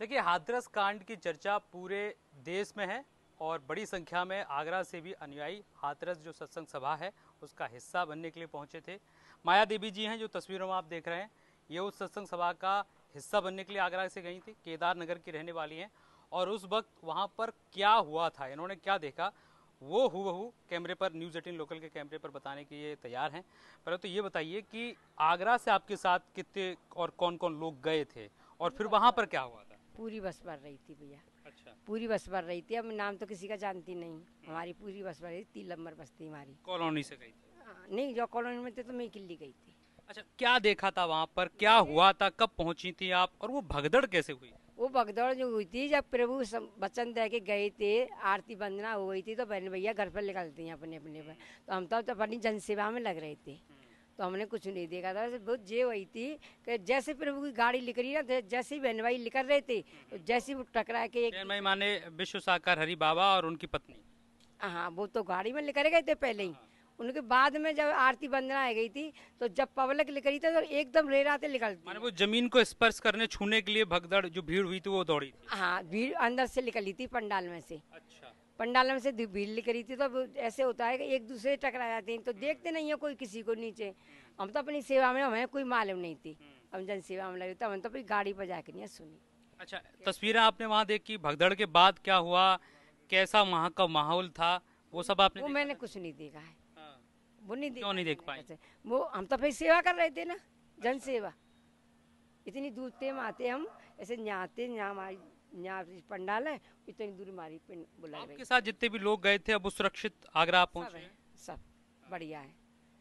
देखिए हाथरस कांड की चर्चा पूरे देश में है और बड़ी संख्या में आगरा से भी अनुयायी हाथरस जो सत्संग सभा है उसका हिस्सा बनने के लिए पहुंचे थे माया देवी जी हैं जो तस्वीरों में आप देख रहे हैं ये उस सत्संग सभा का हिस्सा बनने के लिए आगरा से गई थी केदार नगर की रहने वाली हैं और उस वक्त वहाँ पर क्या हुआ था इन्होंने क्या देखा वो हु कैमरे पर न्यूज़ एटीन लोकल के कैमरे पर बताने के लिए तैयार हैं पर तो ये बताइए कि आगरा से आपके साथ कितने और कौन कौन लोग गए थे और फिर वहाँ पर क्या हुआ पूरी बस भर रही थी भैया अच्छा पूरी बस भर रही थी अब नाम तो किसी का जानती नहीं हम्म। हमारी पूरी बस भर रही तीन नंबर बस थी हमारी कॉलोनी से गई थी हाँ, नहीं जो कॉलोनी में थे तो मैं किल्ली गई थी अच्छा क्या देखा था वहाँ पर क्या हुआ था कब पहुँची थी आप और वो भगदड़ कैसे हुई वो भगदड़ जो हुई थी जब प्रभु वचन दे के गए थे आरती वंदना हो गई थी तो बहन भैया घर पर निकलती हैं अपने अपने पर तो हम तो, तो अपनी जनसेवा में लग रहे थे हम्म। तो हमने कुछ नहीं देखा था बहुत जे हुई थी कि जैसे प्रभु की गाड़ी लिख रही ना तो जैसे बहन भाई निकल रहे थे तो जैसे वो टकरा के एक माने विश्व साकार हरी बाबा और उनकी पत्नी हाँ वो तो गाड़ी में निकल गए थे पहले ही उनके बाद में जब आरती बंदना आ गई थी तो जब पवलक लिख रही थी तो एकदम रेराते निकलती माने वो जमीन को स्पर्श करने छूने के लिए भगदड़ जो भीड़ हुई थी वो दौड़ी हाँ भीड़ अंदर से निकली थी पंडाल में से अच्छा पंडाल में से भीड़ करी थी तो अब ऐसे होता है कि एक दूसरे टकरा जाते हैं तो देखते नहीं है कोई किसी को नीचे हम तो अपनी सेवा में हमें कोई मालूम नहीं थी हम जन सेवा में लगे तो हम तो अपनी गाड़ी पर जाकर नहीं सुनी अच्छा तस्वीरें आपने वहाँ देखी भगदड़ के बाद क्या हुआ कैसा वहाँ का माहौल था वो सब आपने वो मैंने कुछ नहीं देखा है हाँ। वो नहीं क्यों नहीं देख पाए अच्छा, वो हम तो फिर सेवा कर रहे थे ना जन अच्छा। सेवा इतनी दूर थे आते हम ऐसे नहाते नहा यहाँ पंडाल है इतनी दूरी हमारी पिंड बुला आपके साथ जितने भी लोग गए थे अब सुरक्षित आगरा आप पहुँचे सब, बढ़िया है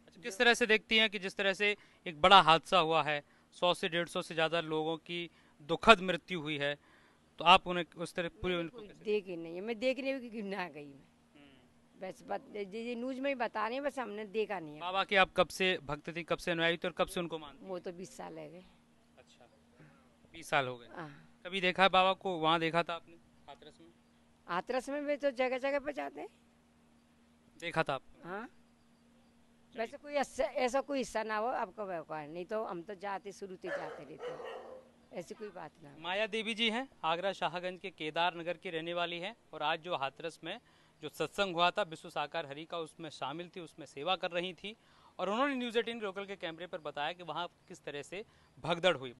अच्छा, किस तरह से देखती हैं कि जिस तरह से एक बड़ा हादसा हुआ है सौ से डेढ़ सौ से ज़्यादा लोगों की दुखद मृत्यु हुई है तो आप उन्हें उस तरह पूरे देख ही नहीं है मैं देख रही हूँ ना गई मैं हम्म। बस ये न्यूज में ही बता रहे हैं बस हमने देखा नहीं है बाबा की आप कब से भक्त थी कब से अनुयायी थी और कब से उनको मान वो तो बीस साल है गए अच्छा बीस साल हो गए हाँ। कभी देखा है बाबा को वहाँ देखा था आपने हाथरस में हाथरस में भी तो जगह जगह पर जाते हैं देखा था आप हाँ वैसे कोई ऐसा कोई हिस्सा ना हो आपको व्यवहार नहीं तो हम तो जाते शुरू से जाते रहते ऐसी कोई बात ना माया देवी जी हैं आगरा शाहगंज के केदार नगर की रहने वाली हैं और आज जो हाथरस में जो सत्संग हुआ था विश्व साकार हरि का उसमें शामिल थी उसमें सेवा कर रही थी और उन्होंने न्यूज एटीन लोकल के कैमरे पर बताया कि वहाँ किस तरह से भगदड़ हुई